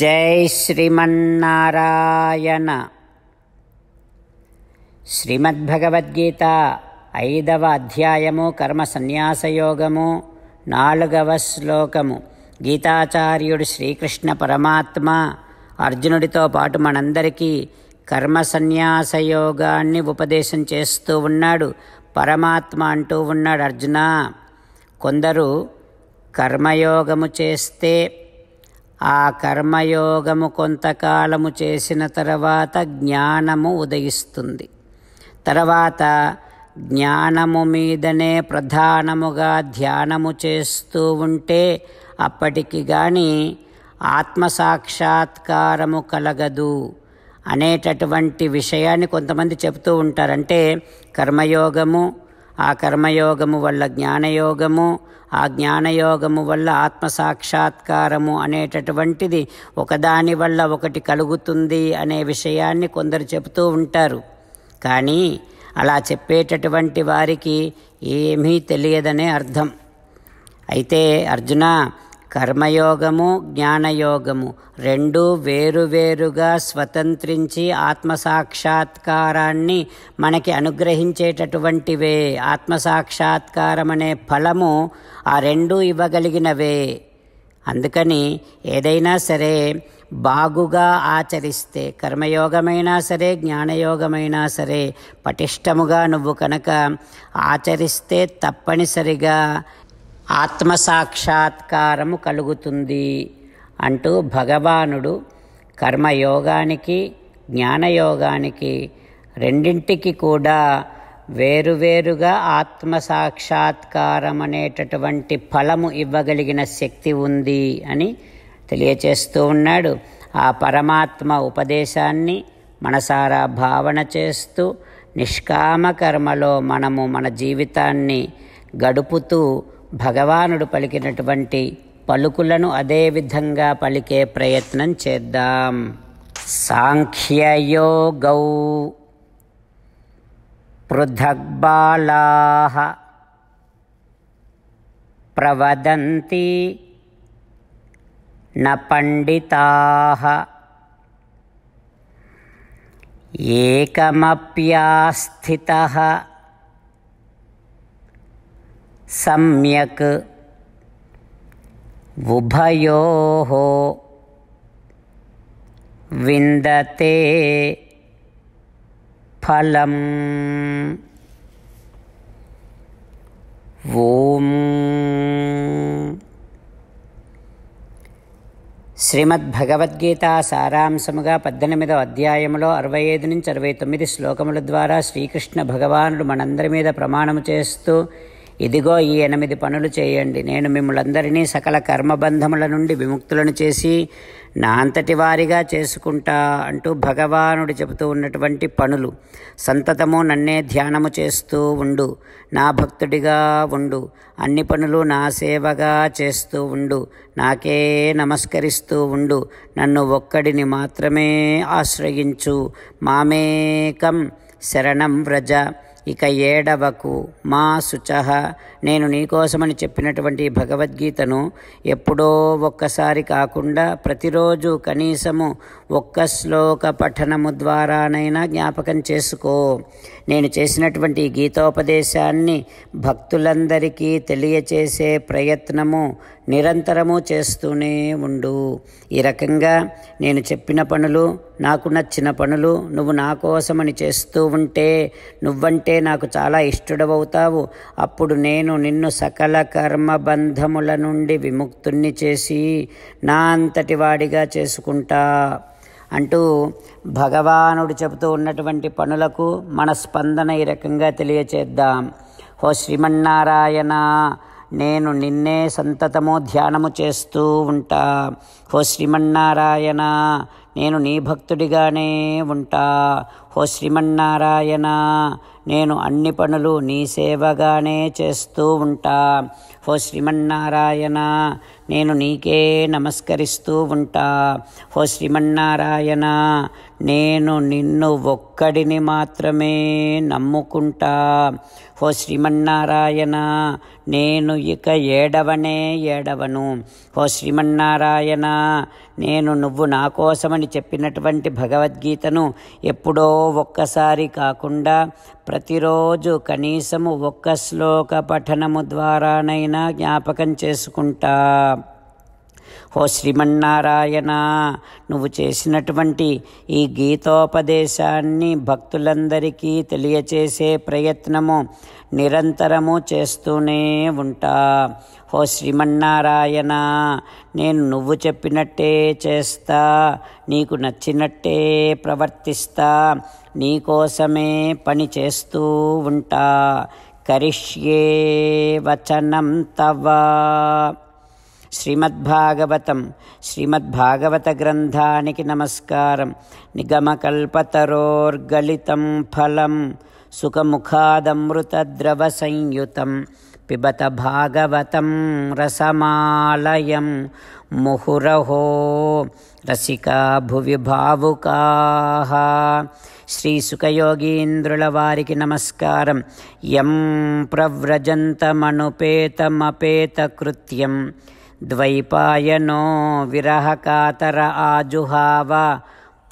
జై శ్రీమన్నారాయణ శ్రీమద్భగవద్గీత ఐదవ అధ్యాయము కర్మ సన్యాసయోగము నాలుగవ శ్లోకము గీతాచార్యుడు శ్రీకృష్ణ పరమాత్మ అర్జునుడితో పాటు మనందరికీ కర్మ సన్యాసయోగాన్ని ఉపదేశం చేస్తూ ఉన్నాడు పరమాత్మ అంటూ ఉన్నాడు అర్జున కొందరు కర్మయోగము చేస్తే ఆ కర్మయోగము కొంతకాలము చేసిన తర్వాత జ్ఞానము ఉదయిస్తుంది తర్వాత జ్ఞానము మీదనే ప్రధానముగా ధ్యానము చేస్తూ ఉంటే అప్పటికి గాని ఆత్మసాక్షాత్కారము కలగదు అనేటటువంటి విషయాన్ని కొంతమంది చెబుతూ ఉంటారంటే కర్మయోగము ఆ కర్మయోగము వల్ల జ్ఞానయోగము ఆ జ్ఞానయోగము వల్ల ఆత్మసాక్షాత్కారము అనేటటువంటిది ఒకదాని వల్ల ఒకటి కలుగుతుంది అనే విషయాన్ని కొందరు చెబుతూ ఉంటారు కానీ అలా చెప్పేటటువంటి వారికి ఏమీ తెలియదనే అర్థం అయితే అర్జున కర్మయోగము జ్ఞానయోగము రెండూ వేరువేరుగా స్వతంత్రించి ఆత్మసాక్షాత్కారాన్ని మనకి అనుగ్రహించేటటువంటివే ఆత్మసాక్షాత్కారం అనే ఫలము ఆ రెండూ ఇవ్వగలిగినవే అందుకని ఏదైనా సరే బాగుగా ఆచరిస్తే కర్మయోగమైనా సరే జ్ఞానయోగమైనా సరే పటిష్టముగా నువ్వు కనుక ఆచరిస్తే తప్పనిసరిగా ఆత్మసాక్షాత్కారము కలుగుతుంది అంటూ భగవానుడు కర్మయోగానికి జ్ఞానయోగానికి రెండింటికి కూడా వేరువేరుగా ఆత్మసాక్షాత్కారం అనేటటువంటి ఫలము ఇవ్వగలిగిన శక్తి ఉంది అని తెలియచేస్తూ ఉన్నాడు ఆ పరమాత్మ ఉపదేశాన్ని మనసారా భావన చేస్తూ నిష్కామ కర్మలో మనము మన జీవితాన్ని గడుపుతూ భగవానుడు పలికినటువంటి పలుకులను అదే విధంగా పలికే ప్రయత్నం చేద్దాం సాంఖ్యయోగౌ పృథగ్బాలా ప్రవదంతి న పండితా సమ్యక్ ఉభయో విందతే ఫలం ఓం శ్రీమద్భగవద్గీత సారాంశముగా పద్దెనిమిదవ అధ్యాయములో అరవై ఐదు నుంచి అరవై తొమ్మిది శ్లోకముల ద్వారా శ్రీకృష్ణ భగవానుడు మనందరి మీద ప్రమాణము చేస్తూ ఇదిగో ఈ ఎనిమిది పనులు చేయండి నేను మిమ్మలందరినీ సకల కర్మబంధముల నుండి విముక్తులను చేసి నా అంతటి వారిగా చేసుకుంటా అంటూ భగవానుడు చెబుతూ ఉన్నటువంటి పనులు సంతతము నన్నే ధ్యానము చేస్తూ ఉండు నా భక్తుడిగా ఉండు అన్ని పనులు నా సేవగా చేస్తూ ఉండు నాకే నమస్కరిస్తూ ఉండు నన్ను ఒక్కడిని మాత్రమే ఆశ్రయించు మామేకం శరణం వ్రజ ఇక ఏడవకు మా శుచహ నేను నీకోసమని చెప్పినటువంటి భగవద్గీతను ఎప్పుడో ఒక్కసారి కాకుండా ప్రతిరోజు కనీసము ఒక్క శ్లోక పఠనము ద్వారానైనా జ్ఞాపకం చేసుకో నేను చేసినటువంటి గీతోపదేశాన్ని భక్తులందరికీ తెలియచేసే ప్రయత్నము నిరంతరము చేస్తూనే ఉండు ఈ రకంగా నేను చెప్పిన పనులు నాకు నచ్చిన పనులు నువ్వు నా కోసమని చేస్తూ ఉంటే నువ్వంటే నాకు చాలా ఇష్టడవవుతావు అప్పుడు నేను నిన్ను సకల కర్మ బంధముల నుండి విముక్తుణ్ణి చేసి నా అంతటి వాడిగా చేసుకుంటా అంటూ భగవానుడు చెబుతూ ఉన్నటువంటి పనులకు మన స్పందన ఈ రకంగా తెలియచేద్దాం హో శ్రీమన్నారాయణ నేను నిన్నే సంతతము ధ్యానము చేస్తూ ఉంటా ఓ శ్రీమన్నారాయణ నేను నీ భక్తుడిగానే ఉంటా ఓ శ్రీమన్నారాయణ నేను అన్ని పనులు నీ సేవగానే చేస్తూ ఉంటా ఓ శ్రీమన్నారాయణ నేను నీకే నమస్కరిస్తూ ఉంటా ఓ శ్రీమన్నారాయణ నేను నిన్ను ఒక్కడిని మాత్రమే నమ్ముకుంటా ఓ శ్రీమన్నారాయణ నేను ఇక ఏడవనే ఏడవను ఓ శ్రీమన్నారాయణ నేను నువ్వు నా కోసమని స్వామి చెప్పినటువంటి భగవద్గీతను ఎప్పుడో ఒక్కసారి కాకుండా ప్రతిరోజు కనీసము ఒక్క శ్లోక పఠనము ద్వారానైనా జ్ఞాపకం చేసుకుంటా ఓ శ్రీమన్నారాయణ నువ్వు చేసినటువంటి ఈ గీతోపదేశాన్ని భక్తులందరికీ తెలియచేసే ప్రయత్నము నిరంతరము చేస్తూనే ఉంటా ఓ శ్రీమన్నారాయణ నేను నువ్వు చెప్పినట్టే చేస్తా నీకు నచ్చినట్టే ప్రవర్తిస్తా నీకోసమే పని చేస్తూ ఉంటా కరిష్యే వచనం తవా శ్రీమద్భాగవతం శ్రీమద్భాగవత గ్రంథానికి నమస్కారం నిగమకల్పతరోర్గళితం ఫలం సుఖముఖాదమృతద్రవ సంయుతం పిబత భాగవతం రసమాలయం ముహురహో రసికా భువి భావుకా శ్రీ సుఖయోగీంద్రుల వారికి నమస్కారం యం ప్రవ్రజంతమనుపేతమపేతకృత్యం ద్వైపాయనో విరహకాతర ఆజుహావ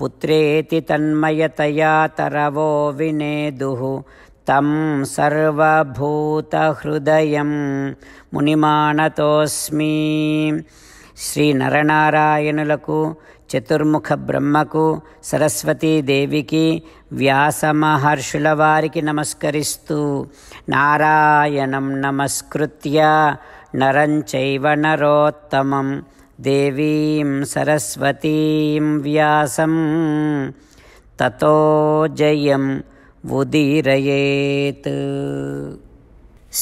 పుత్రేతి తన్మయతయా తరవో వినేదు తం సర్వభూతహృదయం మునిమానతోస్మి శ్రీ నరనారాయణులకు చతుర్ముఖ బ్రహ్మకు సరస్వతీదేవికి వ్యాసమహర్షుల వారికి నమస్కరిస్తూ నారాయణం నమస్కృత్య नरं नरोत्तमं देवीं सरस्वतीं व्यासं ततो जयं उदीरयेत्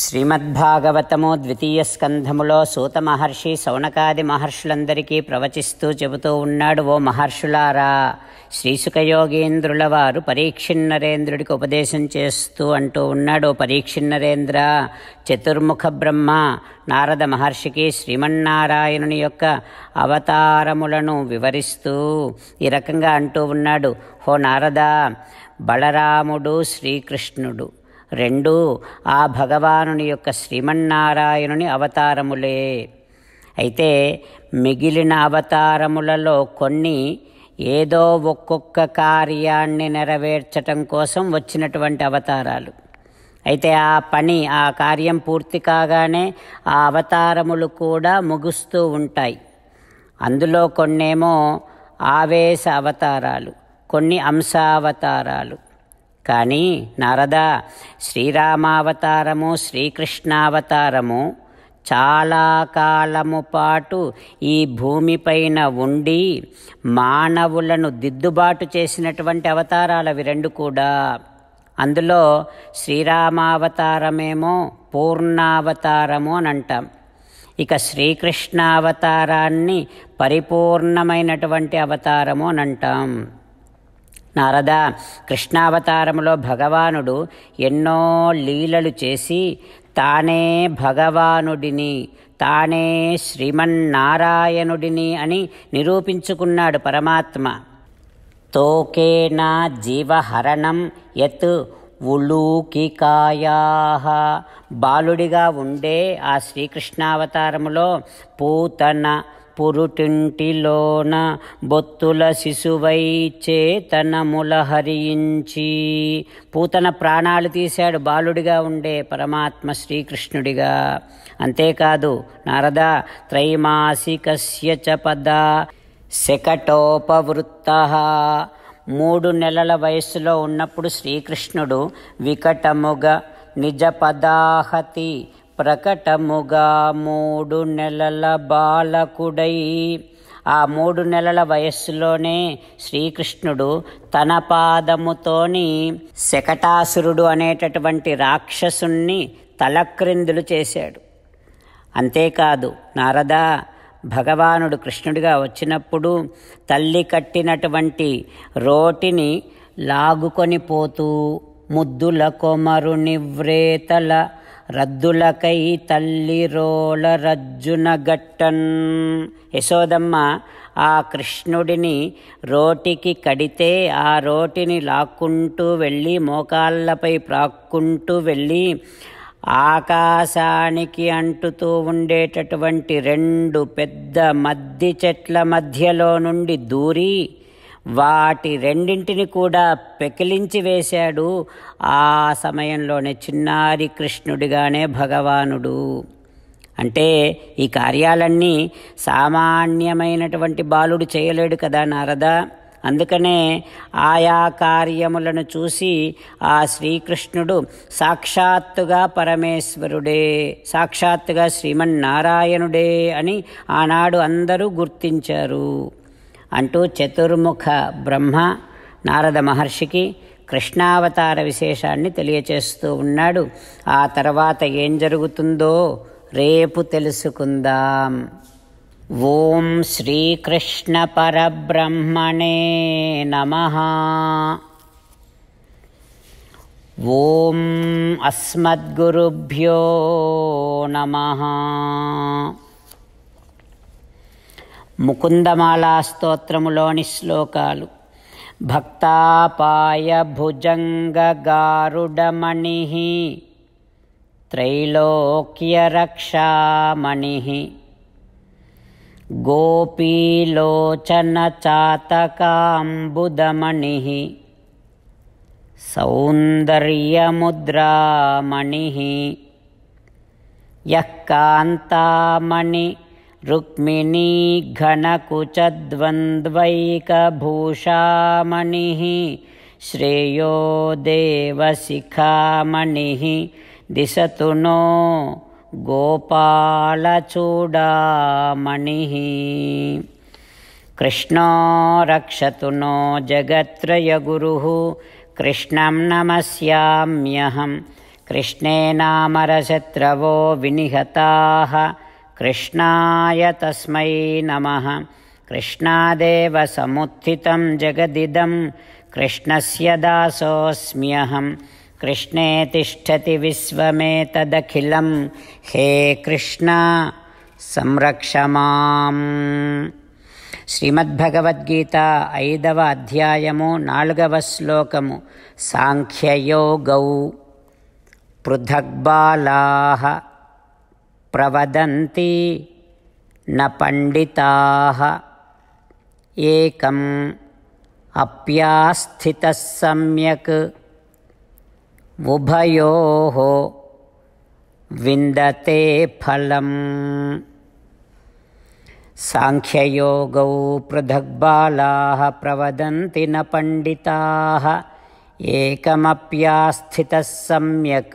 శ్రీమద్భాగవతము ద్వితీయ స్కంధములో సూత మహర్షి సౌనకాది మహర్షులందరికీ ప్రవచిస్తూ చెబుతూ ఉన్నాడు ఓ మహర్షులారా శ్రీసుఖయోగేంద్రుల వారు పరీక్షిన్నరేంద్రుడికి ఉపదేశం చేస్తూ అంటూ ఉన్నాడు ఓ పరీక్షిన్నరేంద్ర చతుర్ముఖ బ్రహ్మ నారద మహర్షికి శ్రీమన్నారాయణుని యొక్క అవతారములను వివరిస్తూ ఈ రకంగా అంటూ ఉన్నాడు ఓ నారద బలరాముడు శ్రీకృష్ణుడు రెండు ఆ భగవానుని యొక్క శ్రీమన్నారాయణుని అవతారములే అయితే మిగిలిన అవతారములలో కొన్ని ఏదో ఒక్కొక్క కార్యాన్ని నెరవేర్చటం కోసం వచ్చినటువంటి అవతారాలు అయితే ఆ పని ఆ కార్యం పూర్తి కాగానే ఆ అవతారములు కూడా ముగుస్తూ ఉంటాయి అందులో కొన్నేమో ఆవేశ అవతారాలు కొన్ని అంశావతారాలు కానీ నారద శ్రీరామావతారము శ్రీకృష్ణావతారము చాలా కాలము పాటు ఈ భూమిపైన ఉండి మానవులను దిద్దుబాటు చేసినటువంటి అవతారాలు అవి రెండు కూడా అందులో శ్రీరామావతారమేమో పూర్ణావతారము అని అంటాం ఇక శ్రీకృష్ణావతారాన్ని పరిపూర్ణమైనటువంటి అవతారము అని అంటాం నారద కృష్ణావతారములో భగవానుడు ఎన్నో లీలలు చేసి తానే భగవానుడిని తానే శ్రీమన్నారాయణుడిని అని నిరూపించుకున్నాడు పరమాత్మ తోకేనా జీవహరణం యత్ ఉలూకికాయా బాలుడిగా ఉండే ఆ శ్రీకృష్ణావతారములో పూతన పురుటింటిలోన బొత్తుల శిశువై చేతనముల హరించి పూతన ప్రాణాలు తీశాడు బాలుడిగా ఉండే పరమాత్మ శ్రీకృష్ణుడిగా అంతేకాదు నారద త్రైమాసికస్య చ పద శకటోపవృత్త మూడు నెలల వయస్సులో ఉన్నప్పుడు శ్రీకృష్ణుడు వికటముగ నిజ పదాహతి ప్రకటముగా మూడు నెలల బాలకుడై ఆ మూడు నెలల వయస్సులోనే శ్రీకృష్ణుడు తన పాదముతోని శకటాసురుడు అనేటటువంటి రాక్షసుణ్ణి తలక్రిందులు చేశాడు అంతేకాదు నారద భగవానుడు కృష్ణుడిగా వచ్చినప్పుడు తల్లి కట్టినటువంటి రోటిని లాగుకొని పోతూ ముద్దుల కొమరుని వ్రేతల రద్దులకై తల్లి రోల రజ్జున గట్టన్ యశోదమ్మ ఆ కృష్ణుడిని రోటికి కడితే ఆ రోటిని లాక్కుంటూ వెళ్ళి మోకాళ్ళపై ప్రాక్కుంటూ వెళ్ళి ఆకాశానికి అంటుతూ ఉండేటటువంటి రెండు పెద్ద మద్ది చెట్ల మధ్యలో నుండి దూరి వాటి రెండింటిని కూడా పెకిలించి వేశాడు ఆ సమయంలోనే చిన్నారి కృష్ణుడిగానే భగవానుడు అంటే ఈ కార్యాలన్నీ సామాన్యమైనటువంటి బాలుడు చేయలేడు కదా నారద అందుకనే ఆయా కార్యములను చూసి ఆ శ్రీకృష్ణుడు సాక్షాత్తుగా పరమేశ్వరుడే సాక్షాత్తుగా శ్రీమన్నారాయణుడే అని ఆనాడు అందరూ గుర్తించారు అంటూ చతుర్ముఖ బ్రహ్మ నారద మహర్షికి కృష్ణావతార విశేషాన్ని తెలియచేస్తూ ఉన్నాడు ఆ తర్వాత ఏం జరుగుతుందో రేపు తెలుసుకుందాం ఓం శ్రీకృష్ణ పరబ్రహ్మణే నమ ఓం అస్మద్గురుభ్యో నమ ముకుందమాలా స్తోత్రములోని శ్లోకాలు భక్తాపాయ రక్షామణి త్రైలోక్యరక్షామణి చాతకాంబుదమణి సౌందర్యముద్రామణి యః కాంతామణి रुक्मिणीघनकुचद्वन्द्वैकभूषामणिः श्रेयो देवशिखामणिः दिशतु नो गोपालचूडामणिः कृष्णो रक्षतु नो जगत्त्रयगुरुः कृष्णं नमस्याम्यहं कृष्णे विनिहताः कृष्णाय तस्मै नमः कृष्णादेव समुत्थितं जगदिदं कृष्णस्य दासोऽस्म्यहं कृष्णे तिष्ठति विश्वमेतदखिलं हे कृष्ण संरक्ष मां श्रीमद्भगवद्गीता ऐदव अध्यायमु नालगवश्लोकमु साङ्ख्ययो गौ पृथक्बालाः प्रवदन्ति न पण्डिताः एकम् अप्यास्थितः सम्यक् उभयोः विन्दते फलम् साङ्ख्ययोगौ पृथक्बालाः प्रवदन्ति न पण्डिताः एकमप्यास्थितः सम्यक्